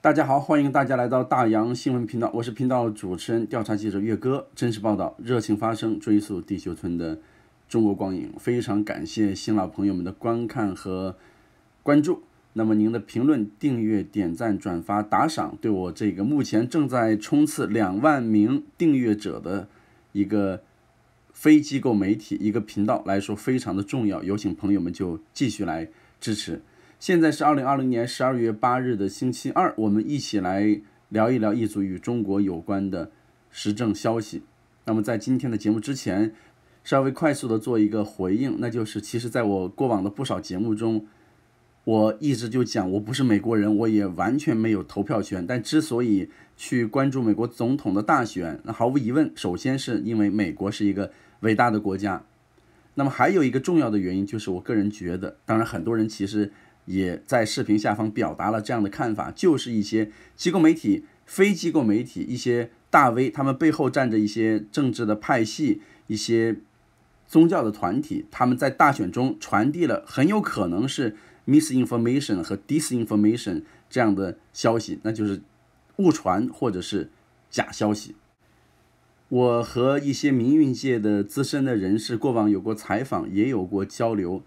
大家好，欢迎大家来到大洋新闻频道，我是频道主持人、调查记者岳哥，真实报道，热情发声，追溯地球村的中国光影。非常感谢新老朋友们的观看和关注。那么您的评论、订阅、点赞、转发、打赏，对我这个目前正在冲刺两万名订阅者的一个非机构媒体一个频道来说，非常的重要。有请朋友们就继续来支持。现在是二零二零年十二月八日的星期二，我们一起来聊一聊一组与中国有关的时政消息。那么，在今天的节目之前，稍微快速的做一个回应，那就是，其实在我过往的不少节目中，我一直就讲，我不是美国人，我也完全没有投票权。但之所以去关注美国总统的大选，那毫无疑问，首先是因为美国是一个伟大的国家。那么，还有一个重要的原因，就是我个人觉得，当然很多人其实。也在视频下方表达了这样的看法，就是一些机构媒体、非机构媒体、一些大 V，他们背后站着一些政治的派系、一些宗教的团体，他们在大选中传递了很有可能是 misinformation 和 disinformation 这样的消息，那就是误传或者是假消息。我和一些民运界的资深的人士过往有过采访，也有过交流，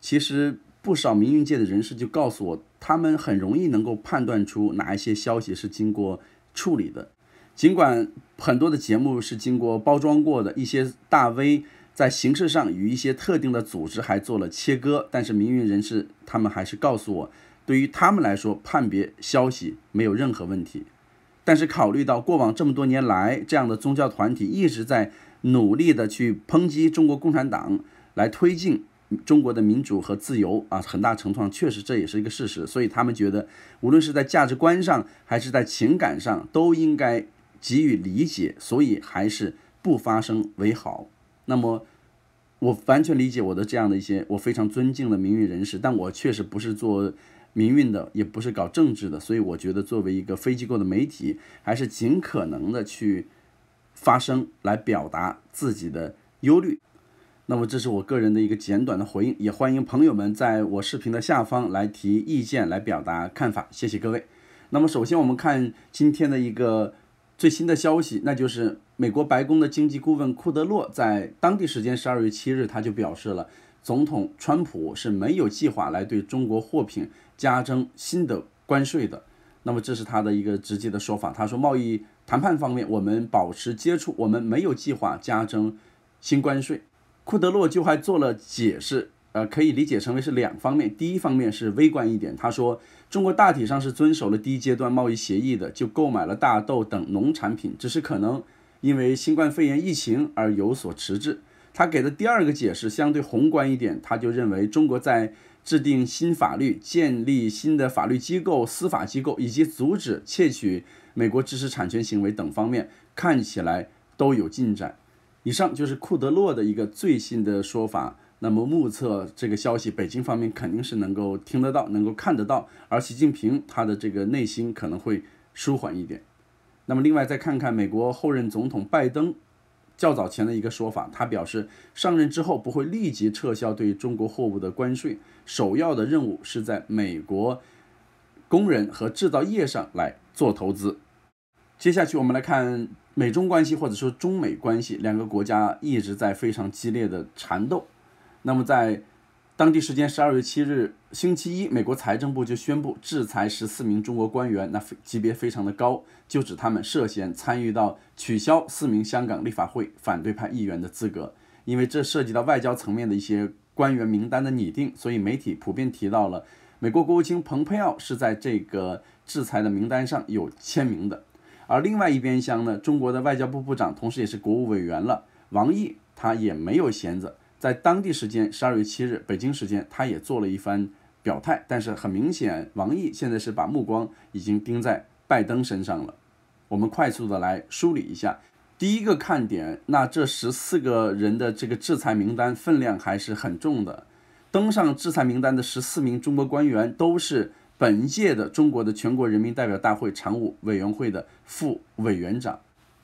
其实。不少民运界的人士就告诉我，他们很容易能够判断出哪一些消息是经过处理的。尽管很多的节目是经过包装过的一些大 V，在形式上与一些特定的组织还做了切割，但是民运人士他们还是告诉我，对于他们来说判别消息没有任何问题。但是考虑到过往这么多年来，这样的宗教团体一直在努力的去抨击中国共产党来推进。中国的民主和自由啊，很大程度上确实这也是一个事实，所以他们觉得，无论是在价值观上还是在情感上，都应该给予理解，所以还是不发声为好。那么，我完全理解我的这样的一些我非常尊敬的民运人士，但我确实不是做民运的，也不是搞政治的，所以我觉得作为一个非机构的媒体，还是尽可能的去发声来表达自己的忧虑。那么，这是我个人的一个简短的回应，也欢迎朋友们在我视频的下方来提意见，来表达看法。谢谢各位。那么，首先我们看今天的一个最新的消息，那就是美国白宫的经济顾问库德洛在当地时间十二月七日，他就表示了，总统川普是没有计划来对中国货品加征新的关税的。那么，这是他的一个直接的说法。他说，贸易谈判方面，我们保持接触，我们没有计划加征新关税。库德洛就还做了解释，呃，可以理解成为是两方面。第一方面是微观一点，他说中国大体上是遵守了第一阶段贸易协议的，就购买了大豆等农产品，只是可能因为新冠肺炎疫情而有所迟滞。他给的第二个解释相对宏观一点，他就认为中国在制定新法律、建立新的法律机构、司法机构，以及阻止窃取美国知识产权行为等方面，看起来都有进展。以上就是库德洛的一个最新的说法。那么目测这个消息，北京方面肯定是能够听得到、能够看得到，而习近平他的这个内心可能会舒缓一点。那么另外再看看美国后任总统拜登较早前的一个说法，他表示上任之后不会立即撤销对中国货物的关税，首要的任务是在美国工人和制造业上来做投资。接下去我们来看美中关系，或者说中美关系，两个国家一直在非常激烈的缠斗。那么，在当地时间十二月七日星期一，美国财政部就宣布制裁十四名中国官员，那级别非常的高，就指他们涉嫌参与到取消四名香港立法会反对派议员的资格，因为这涉及到外交层面的一些官员名单的拟定，所以媒体普遍提到了美国国务卿蓬佩奥是在这个制裁的名单上有签名的。而另外一边厢呢，中国的外交部部长，同时也是国务委员了，王毅他也没有闲着，在当地时间十二月七日，北京时间，他也做了一番表态。但是很明显，王毅现在是把目光已经盯在拜登身上了。我们快速的来梳理一下，第一个看点，那这十四个人的这个制裁名单分量还是很重的，登上制裁名单的十四名中国官员都是。本届的中国的全国人民代表大会常务委员会的副委员长，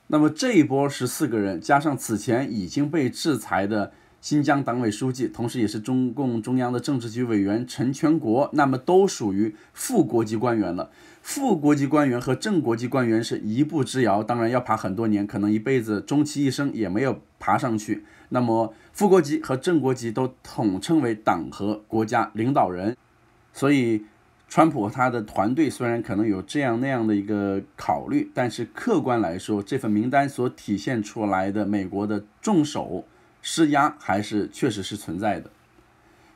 那么这一波十四个人加上此前已经被制裁的新疆党委书记，同时也是中共中央的政治局委员陈全国，那么都属于副国级官员了。副国级官员和正国级官员是一步之遥，当然要爬很多年，可能一辈子终其一生也没有爬上去。那么副国级和正国级都统称为党和国家领导人，所以。川普和他的团队虽然可能有这样那样的一个考虑，但是客观来说，这份名单所体现出来的美国的重手施压还是确实是存在的。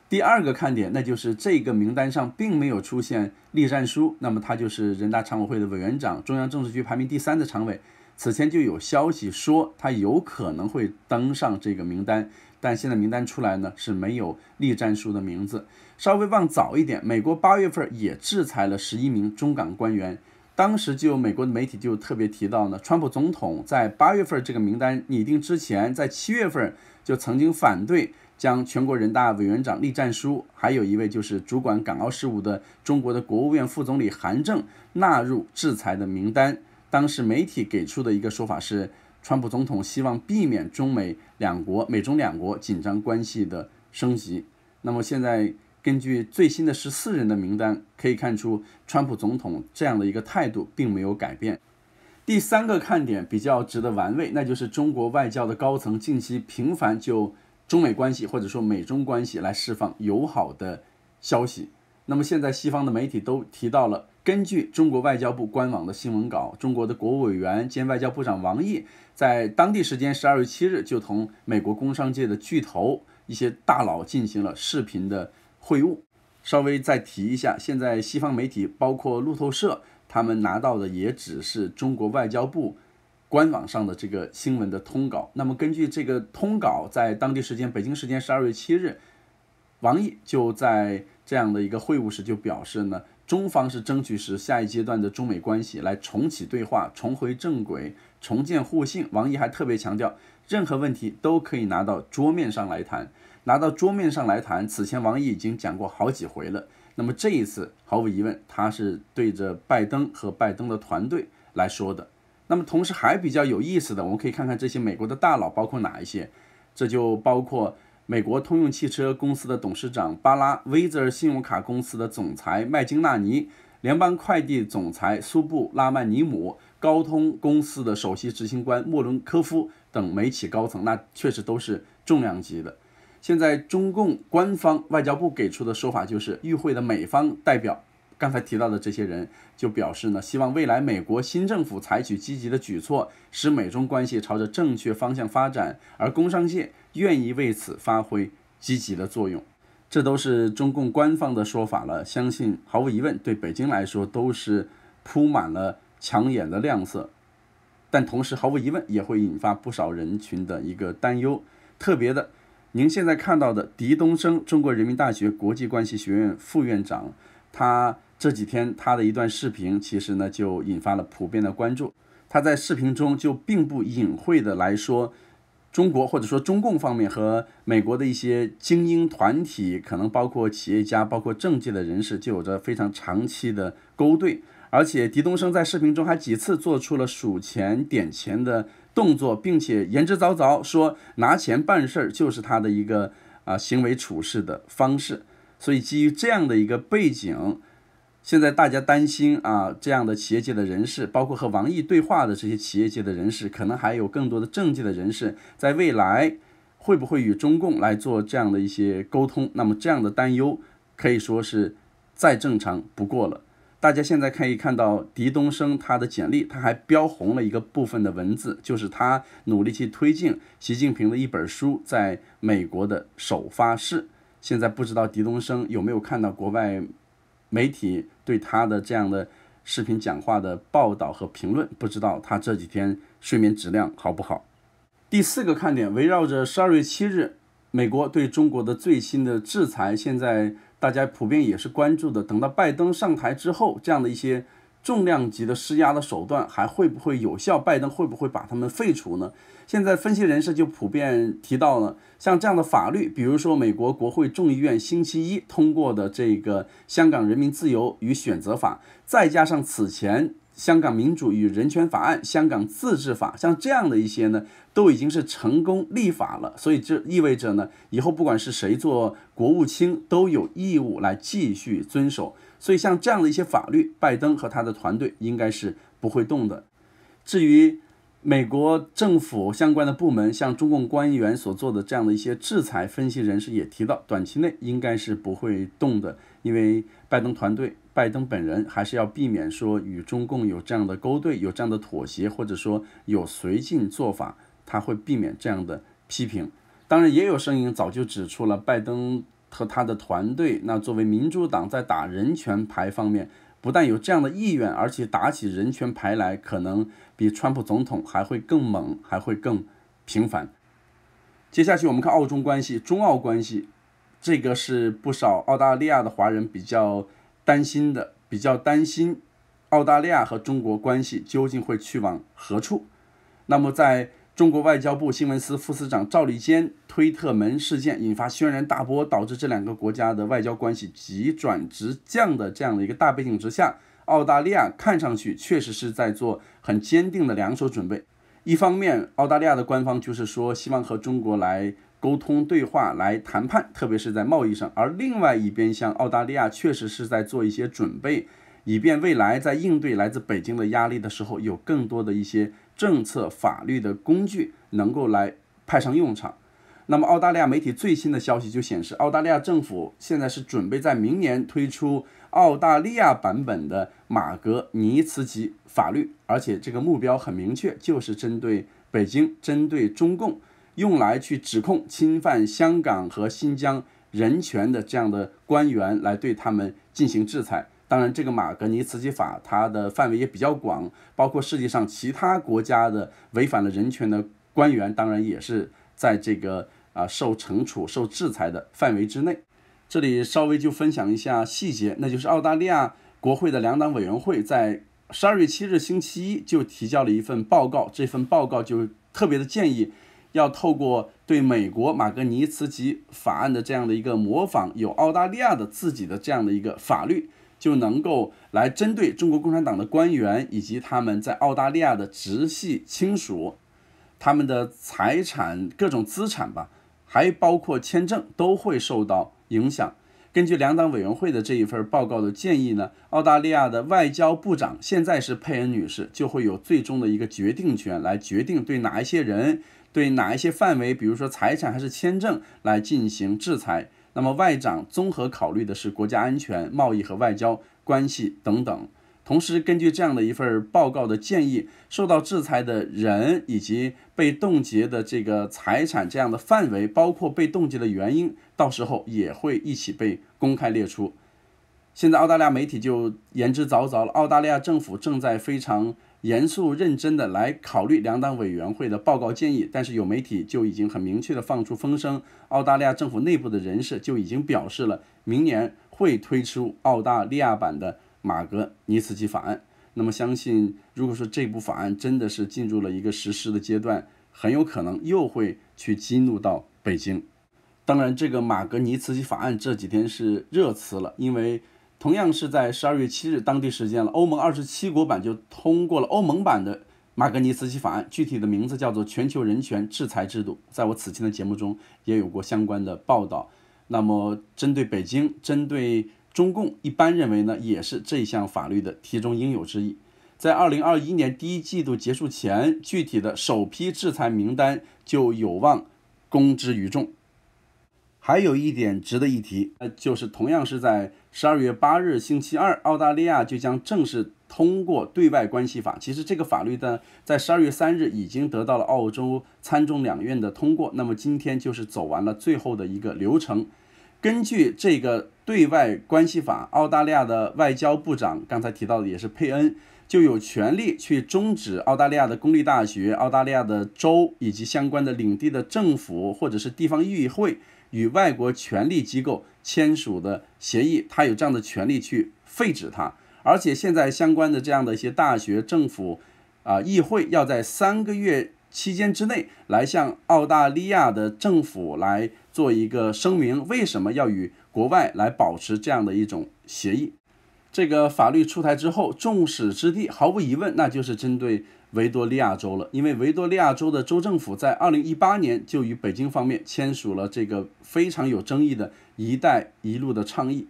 第二个看点，那就是这个名单上并没有出现栗战书，那么他就是人大常委会的委员长，中央政治局排名第三的常委。此前就有消息说，他有可能会登上这个名单。但现在名单出来呢，是没有栗战书的名字。稍微往早一点，美国八月份也制裁了十一名中港官员，当时就有美国的媒体就特别提到呢，川普总统在八月份这个名单拟定之前，在七月份就曾经反对将全国人大委员长栗战书，还有一位就是主管港澳事务的中国的国务院副总理韩正纳入制裁的名单。当时媒体给出的一个说法是。川普总统希望避免中美两国、美中两国紧张关系的升级。那么，现在根据最新的十四人的名单可以看出，川普总统这样的一个态度并没有改变。第三个看点比较值得玩味，那就是中国外交的高层近期频繁就中美关系或者说美中关系来释放友好的消息。那么现在西方的媒体都提到了，根据中国外交部官网的新闻稿，中国的国务委员兼外交部长王毅在当地时间十二月七日就同美国工商界的巨头一些大佬进行了视频的会晤。稍微再提一下，现在西方媒体包括路透社，他们拿到的也只是中国外交部官网上的这个新闻的通稿。那么根据这个通稿，在当地时间北京时间十二月七日，王毅就在。这样的一个会晤时，就表示呢，中方是争取使下一阶段的中美关系来重启对话、重回正轨、重建互信。王毅还特别强调，任何问题都可以拿到桌面上来谈，拿到桌面上来谈。此前，王毅已经讲过好几回了。那么这一次，毫无疑问，他是对着拜登和拜登的团队来说的。那么同时，还比较有意思的，我们可以看看这些美国的大佬包括哪一些，这就包括。美国通用汽车公司的董事长巴拉威泽尔、信用卡公司的总裁麦金纳尼、联邦快递总裁苏布拉曼尼姆、高通公司的首席执行官莫伦科夫等美企高层，那确实都是重量级的。现在中共官方外交部给出的说法就是，与会的美方代表。刚才提到的这些人就表示呢，希望未来美国新政府采取积极的举措，使美中关系朝着正确方向发展，而工商界愿意为此发挥积极的作用。这都是中共官方的说法了，相信毫无疑问，对北京来说都是铺满了抢眼的亮色，但同时毫无疑问也会引发不少人群的一个担忧。特别的，您现在看到的狄东升，中国人民大学国际关系学院副院长，他。这几天他的一段视频，其实呢就引发了普遍的关注。他在视频中就并不隐晦的来说，中国或者说中共方面和美国的一些精英团体，可能包括企业家、包括政界的人士，就有着非常长期的勾兑。而且，狄东升在视频中还几次做出了数钱、点钱的动作，并且言之凿凿说拿钱办事儿就是他的一个啊行为处事的方式。所以，基于这样的一个背景。现在大家担心啊，这样的企业界的人士，包括和王毅对话的这些企业界的人士，可能还有更多的政界的人士，在未来会不会与中共来做这样的一些沟通？那么这样的担忧可以说是再正常不过了。大家现在可以看到狄东升他的简历，他还标红了一个部分的文字，就是他努力去推进习近平的一本书在美国的首发式。现在不知道狄东升有没有看到国外。媒体对他的这样的视频讲话的报道和评论，不知道他这几天睡眠质量好不好。第四个看点，围绕着十二月七日美国对中国的最新的制裁，现在大家普遍也是关注的。等到拜登上台之后，这样的一些。重量级的施压的手段还会不会有效？拜登会不会把他们废除呢？现在分析人士就普遍提到了像这样的法律，比如说美国国会众议院星期一通过的这个《香港人民自由与选择法》，再加上此前《香港民主与人权法案》《香港自治法》，像这样的一些呢，都已经是成功立法了。所以这意味着呢，以后不管是谁做国务卿，都有义务来继续遵守。所以，像这样的一些法律，拜登和他的团队应该是不会动的。至于美国政府相关的部门，像中共官员所做的这样的一些制裁，分析人士也提到，短期内应该是不会动的，因为拜登团队、拜登本人还是要避免说与中共有这样的勾兑、有这样的妥协，或者说有随进做法，他会避免这样的批评。当然，也有声音早就指出了拜登。和他的团队，那作为民主党在打人权牌方面，不但有这样的意愿，而且打起人权牌来，可能比川普总统还会更猛，还会更频繁。接下去我们看澳中关系，中澳关系，这个是不少澳大利亚的华人比较担心的，比较担心澳大利亚和中国关系究竟会去往何处。那么在中国外交部新闻司副司长赵立坚推特门事件引发轩然大波，导致这两个国家的外交关系急转直降的这样的一个大背景之下，澳大利亚看上去确实是在做很坚定的两手准备。一方面，澳大利亚的官方就是说希望和中国来沟通、对话、来谈判，特别是在贸易上；而另外一边，像澳大利亚确实是在做一些准备，以便未来在应对来自北京的压力的时候有更多的一些。政策法律的工具能够来派上用场，那么澳大利亚媒体最新的消息就显示，澳大利亚政府现在是准备在明年推出澳大利亚版本的马格尼茨基法律，而且这个目标很明确，就是针对北京、针对中共，用来去指控侵犯香港和新疆人权的这样的官员，来对他们进行制裁。当然，这个马格尼茨基法它的范围也比较广，包括世界上其他国家的违反了人权的官员，当然也是在这个啊受惩处、受制裁的范围之内。这里稍微就分享一下细节，那就是澳大利亚国会的两党委员会在十二月七日星期一就提交了一份报告，这份报告就特别的建议，要透过对美国马格尼茨基法案的这样的一个模仿，有澳大利亚的自己的这样的一个法律。就能够来针对中国共产党的官员以及他们在澳大利亚的直系亲属，他们的财产各种资产吧，还包括签证都会受到影响。根据两党委员会的这一份报告的建议呢，澳大利亚的外交部长现在是佩恩女士，就会有最终的一个决定权来决定对哪一些人、对哪一些范围，比如说财产还是签证来进行制裁。那么，外长综合考虑的是国家安全、贸易和外交关系等等。同时，根据这样的一份报告的建议，受到制裁的人以及被冻结的这个财产这样的范围，包括被冻结的原因，到时候也会一起被公开列出。现在，澳大利亚媒体就言之凿凿了，澳大利亚政府正在非常。严肃认真的来考虑两党委员会的报告建议，但是有媒体就已经很明确的放出风声，澳大利亚政府内部的人士就已经表示了，明年会推出澳大利亚版的马格尼茨基法案。那么相信，如果说这部法案真的是进入了一个实施的阶段，很有可能又会去激怒到北京。当然，这个马格尼茨基法案这几天是热词了，因为。同样是在十二月七日当地时间了，欧盟二十七国版就通过了欧盟版的马格尼斯基法案，具体的名字叫做全球人权制裁制度。在我此前的节目中也有过相关的报道。那么，针对北京，针对中共，一般认为呢，也是这项法律的题中应有之意。在二零二一年第一季度结束前，具体的首批制裁名单就有望公之于众。还有一点值得一提，呃，就是同样是在十二月八日星期二，澳大利亚就将正式通过对外关系法。其实这个法律的在十二月三日已经得到了澳洲参众两院的通过，那么今天就是走完了最后的一个流程。根据这个对外关系法，澳大利亚的外交部长刚才提到的也是佩恩，就有权利去终止澳大利亚的公立大学、澳大利亚的州以及相关的领地的政府或者是地方议会。与外国权力机构签署的协议，他有这样的权利去废止它。而且现在相关的这样的一些大学、政府啊、议会，要在三个月期间之内来向澳大利亚的政府来做一个声明，为什么要与国外来保持这样的一种协议？这个法律出台之后，众矢之的毫无疑问，那就是针对。维多利亚州了，因为维多利亚州的州政府在二零一八年就与北京方面签署了这个非常有争议的一带一路的倡议。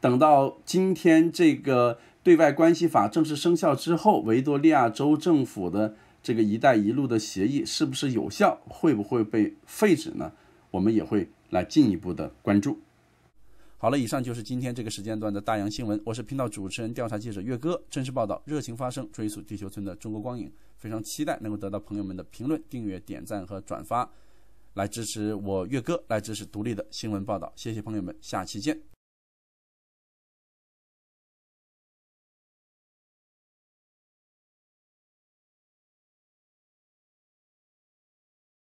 等到今天这个对外关系法正式生效之后，维多利亚州政府的这个“一带一路”的协议是不是有效，会不会被废止呢？我们也会来进一步的关注。好了，以上就是今天这个时间段的大洋新闻。我是频道主持人、调查记者岳哥，真实报道，热情发声，追溯地球村的中国光影。非常期待能够得到朋友们的评论、订阅、点赞和转发，来支持我岳哥，来支持独立的新闻报道。谢谢朋友们，下期见。